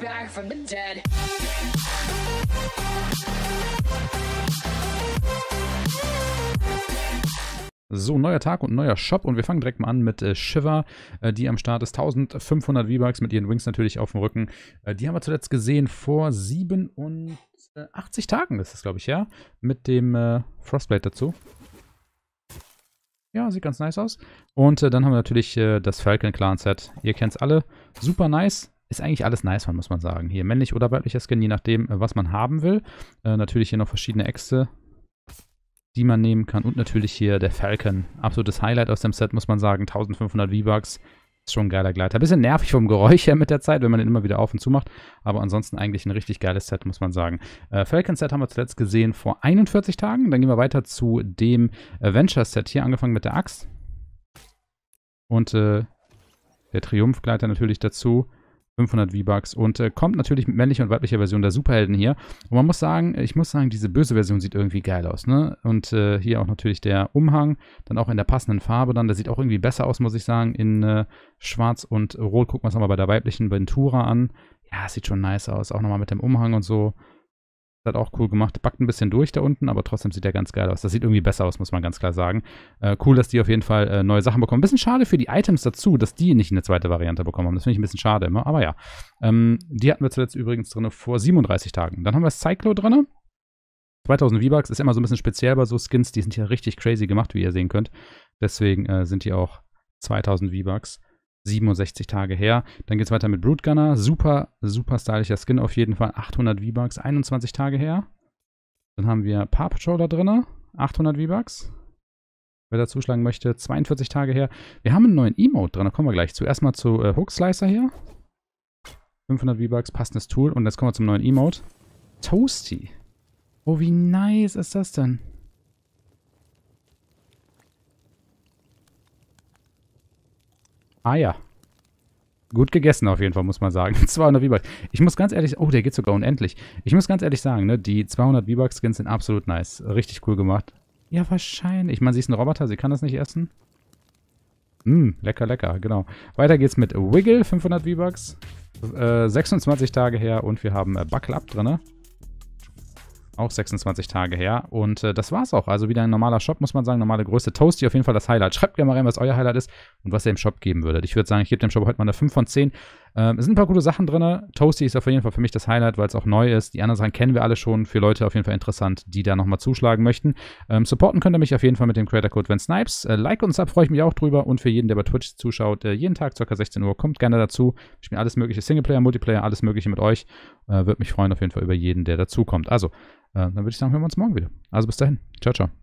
back, from the dead. So, neuer Tag und neuer Shop und wir fangen direkt mal an mit äh, Shiver, äh, die am Start ist. 1500 V-Bucks mit ihren Wings natürlich auf dem Rücken. Äh, die haben wir zuletzt gesehen vor 87 Tagen, das ist glaube ich, ja? Mit dem äh, Frostblade dazu. Ja, sieht ganz nice aus. Und äh, dann haben wir natürlich äh, das Falcon Clan Set. Ihr kennt es alle. Super nice. Ist eigentlich alles nice, muss man sagen. Hier männlich oder weibliches Skin, je nachdem, äh, was man haben will. Äh, natürlich hier noch verschiedene Äxte, die man nehmen kann. Und natürlich hier der Falcon. Absolutes Highlight aus dem Set, muss man sagen. 1500 V-Bucks. Ist schon ein geiler Gleiter. Bisschen nervig vom Geräusch her mit der Zeit, wenn man den immer wieder auf und zu macht. Aber ansonsten eigentlich ein richtig geiles Set, muss man sagen. Äh, Falcon Set haben wir zuletzt gesehen vor 41 Tagen. Dann gehen wir weiter zu dem Adventure Set. Hier angefangen mit der Axt. Und äh, der Triumphgleiter natürlich dazu. 500 V-Bucks und äh, kommt natürlich mit männlicher und weiblicher Version der Superhelden hier. Und man muss sagen, ich muss sagen, diese böse Version sieht irgendwie geil aus, ne? Und äh, hier auch natürlich der Umhang, dann auch in der passenden Farbe dann. Der sieht auch irgendwie besser aus, muss ich sagen, in äh, schwarz und rot. Gucken wir uns nochmal bei der weiblichen Ventura an. Ja, sieht schon nice aus, auch nochmal mit dem Umhang und so. Das hat auch cool gemacht. Backt ein bisschen durch da unten, aber trotzdem sieht er ganz geil aus. Das sieht irgendwie besser aus, muss man ganz klar sagen. Äh, cool, dass die auf jeden Fall äh, neue Sachen bekommen. Bisschen schade für die Items dazu, dass die nicht eine zweite Variante bekommen haben. Das finde ich ein bisschen schade immer, aber ja. Ähm, die hatten wir zuletzt übrigens drin vor 37 Tagen. Dann haben wir Cyclo drin. 2000 V-Bucks ist immer so ein bisschen speziell bei so Skins. Die sind ja richtig crazy gemacht, wie ihr sehen könnt. Deswegen äh, sind die auch 2000 V-Bucks. 67 Tage her. Dann geht es weiter mit Brute Gunner. Super, super stylischer Skin auf jeden Fall. 800 V-Bucks, 21 Tage her. Dann haben wir Paw Patrol da drin. 800 V-Bucks. Wer da zuschlagen möchte, 42 Tage her. Wir haben einen neuen Emote drin, da kommen wir gleich zu. Erstmal zu äh, Hook Slicer hier. 500 V-Bucks, passendes Tool. Und jetzt kommen wir zum neuen Emote. Toasty. Oh, wie nice ist das denn? Ah ja. Gut gegessen auf jeden Fall, muss man sagen. 200 V-Bucks. Ich muss ganz ehrlich... Oh, der geht sogar unendlich. Ich muss ganz ehrlich sagen, ne, die 200 V-Bucks-Skins sind absolut nice. Richtig cool gemacht. Ja, wahrscheinlich. Ich meine, sie ist ein Roboter, sie kann das nicht essen. Mh, hm, lecker, lecker, genau. Weiter geht's mit Wiggle, 500 V-Bucks. Äh, 26 Tage her und wir haben äh, Buckle Up drin auch 26 Tage her. Und äh, das war's auch. Also wieder ein normaler Shop, muss man sagen, normale Größe. Toasty auf jeden Fall das Highlight. Schreibt gerne mal rein, was euer Highlight ist und was ihr im Shop geben würdet. Ich würde sagen, ich gebe dem Shop heute mal eine 5 von 10. Ähm, es sind ein paar gute Sachen drin. Toasty ist auf jeden Fall für mich das Highlight, weil es auch neu ist. Die anderen Sachen kennen wir alle schon. Für Leute auf jeden Fall interessant, die da nochmal zuschlagen möchten. Ähm, supporten könnt ihr mich auf jeden Fall mit dem Creator Code Van Snipes. Äh, like und Sub freue ich mich auch drüber. Und für jeden, der bei Twitch zuschaut, äh, jeden Tag ca. 16 Uhr, kommt gerne dazu. Ich spiele alles Mögliche, Singleplayer, Multiplayer, alles Mögliche mit euch. Äh, Würde mich freuen auf jeden Fall über jeden, der dazukommt. Also, äh, dann würde ich sagen, hören wir uns morgen wieder. Also bis dahin. Ciao, ciao.